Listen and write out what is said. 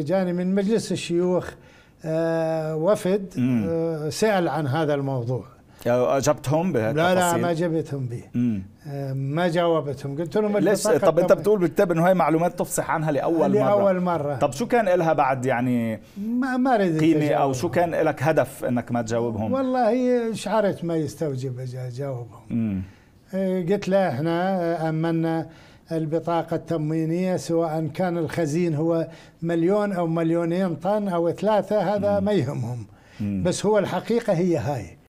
جاني من مجلس الشيوخ آه، وفد آه، سأل عن هذا الموضوع اجبتهم بهالتفاصيل؟ لا لا ما جبتهم به آه، ما جاوبتهم قلت لهم ليش طب انت بتقول بالكتاب انه هي معلومات تفصح عنها لاول مره لاول مره طب شو كان لها بعد يعني ما ما ردت قيمه او شو كان لك هدف انك ما تجاوبهم؟ والله شعرت ما يستوجب اجاوبهم قلت له احنا امنا البطاقة التموينية سواء كان الخزين هو مليون أو مليونين طن أو ثلاثة هذا ما يهمهم بس هو الحقيقة هي هاي